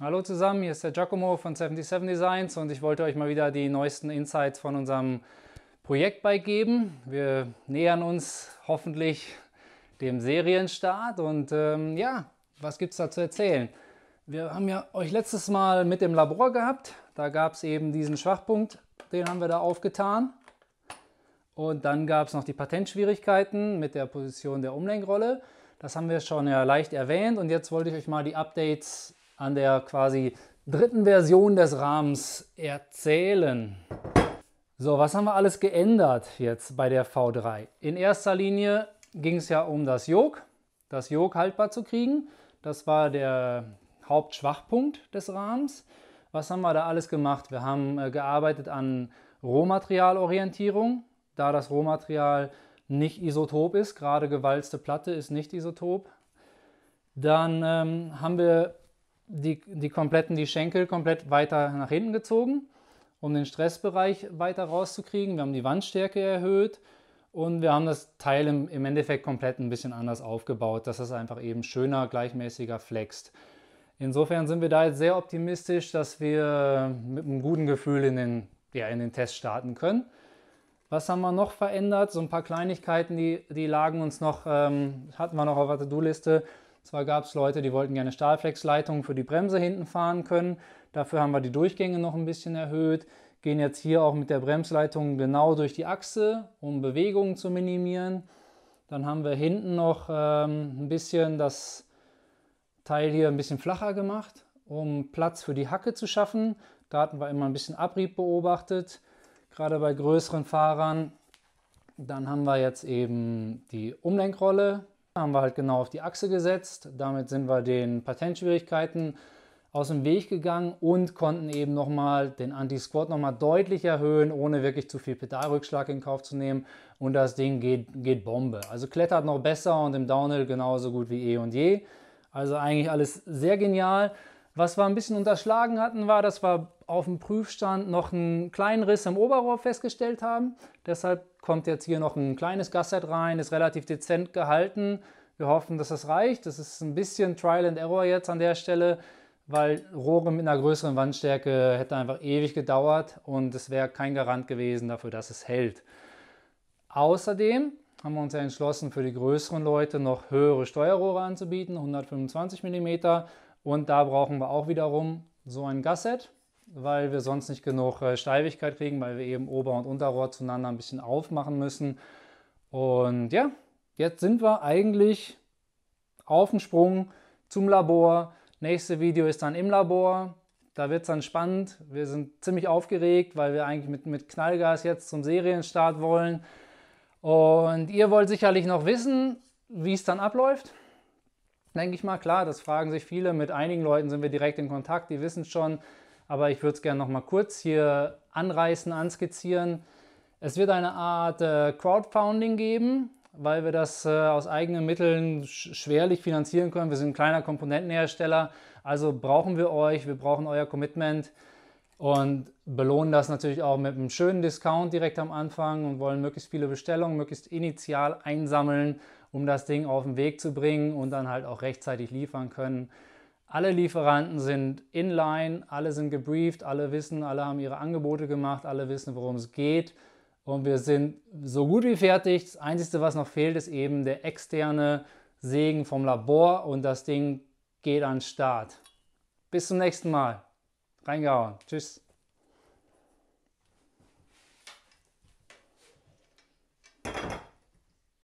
Hallo zusammen, hier ist der Giacomo von 77 Designs und ich wollte euch mal wieder die neuesten Insights von unserem Projektbike geben. Wir nähern uns hoffentlich dem Serienstart und ähm, ja, was gibt es da zu erzählen? Wir haben ja euch letztes Mal mit dem Labor gehabt, da gab es eben diesen Schwachpunkt, den haben wir da aufgetan. Und dann gab es noch die Patentschwierigkeiten mit der Position der Umlenkrolle. Das haben wir schon ja leicht erwähnt und jetzt wollte ich euch mal die Updates an der quasi dritten Version des Rahmens erzählen. So, was haben wir alles geändert jetzt bei der V3? In erster Linie ging es ja um das Jog, das Jog haltbar zu kriegen. Das war der Hauptschwachpunkt des Rahmens. Was haben wir da alles gemacht? Wir haben äh, gearbeitet an Rohmaterialorientierung, da das Rohmaterial nicht isotop ist. Gerade gewalzte Platte ist nicht isotop. Dann ähm, haben wir die, die kompletten, die Schenkel komplett weiter nach hinten gezogen, um den Stressbereich weiter rauszukriegen. Wir haben die Wandstärke erhöht und wir haben das Teil im, im Endeffekt komplett ein bisschen anders aufgebaut, dass es einfach eben schöner, gleichmäßiger flext. Insofern sind wir da jetzt sehr optimistisch, dass wir mit einem guten Gefühl in den, ja, in den Test starten können. Was haben wir noch verändert? So ein paar Kleinigkeiten, die, die lagen uns noch, ähm, hatten wir noch auf der To-Do-Liste. Zwar gab es Leute, die wollten gerne Stahlflexleitungen für die Bremse hinten fahren können. Dafür haben wir die Durchgänge noch ein bisschen erhöht. Gehen jetzt hier auch mit der Bremsleitung genau durch die Achse, um Bewegungen zu minimieren. Dann haben wir hinten noch ähm, ein bisschen das Teil hier ein bisschen flacher gemacht, um Platz für die Hacke zu schaffen. Da hatten wir immer ein bisschen Abrieb beobachtet, gerade bei größeren Fahrern. Dann haben wir jetzt eben die Umlenkrolle haben wir halt genau auf die Achse gesetzt. Damit sind wir den Patentschwierigkeiten aus dem Weg gegangen und konnten eben nochmal den Anti-Squat nochmal deutlich erhöhen, ohne wirklich zu viel Pedalrückschlag in Kauf zu nehmen. Und das Ding geht, geht Bombe. Also klettert noch besser und im Downhill genauso gut wie eh und je. Also eigentlich alles sehr genial. Was wir ein bisschen unterschlagen hatten, war, dass wir auf dem Prüfstand noch einen kleinen Riss im Oberrohr festgestellt haben. Deshalb kommt jetzt hier noch ein kleines Gasset rein, ist relativ dezent gehalten. Wir hoffen, dass das reicht. Das ist ein bisschen Trial and Error jetzt an der Stelle, weil Rohre mit einer größeren Wandstärke hätte einfach ewig gedauert und es wäre kein Garant gewesen dafür, dass es hält. Außerdem haben wir uns ja entschlossen, für die größeren Leute noch höhere Steuerrohre anzubieten, 125 mm und da brauchen wir auch wiederum so ein Gasset, weil wir sonst nicht genug äh, Steifigkeit kriegen, weil wir eben Ober- und Unterrohr zueinander ein bisschen aufmachen müssen. Und ja, jetzt sind wir eigentlich auf dem Sprung zum Labor. Nächste Video ist dann im Labor. Da wird es dann spannend. Wir sind ziemlich aufgeregt, weil wir eigentlich mit, mit Knallgas jetzt zum Serienstart wollen. Und ihr wollt sicherlich noch wissen, wie es dann abläuft denke ich mal, klar, das fragen sich viele. Mit einigen Leuten sind wir direkt in Kontakt, die wissen es schon. Aber ich würde es gerne noch mal kurz hier anreißen, anskizzieren. Es wird eine Art äh, Crowdfunding geben, weil wir das äh, aus eigenen Mitteln sch schwerlich finanzieren können. Wir sind ein kleiner Komponentenhersteller, also brauchen wir euch, wir brauchen euer Commitment und belohnen das natürlich auch mit einem schönen Discount direkt am Anfang und wollen möglichst viele Bestellungen, möglichst initial einsammeln um das Ding auf den Weg zu bringen und dann halt auch rechtzeitig liefern können. Alle Lieferanten sind inline, alle sind gebrieft, alle wissen, alle haben ihre Angebote gemacht, alle wissen, worum es geht. Und wir sind so gut wie fertig. Das Einzige, was noch fehlt, ist eben der externe Segen vom Labor und das Ding geht an den Start. Bis zum nächsten Mal. Reingehauen. Tschüss.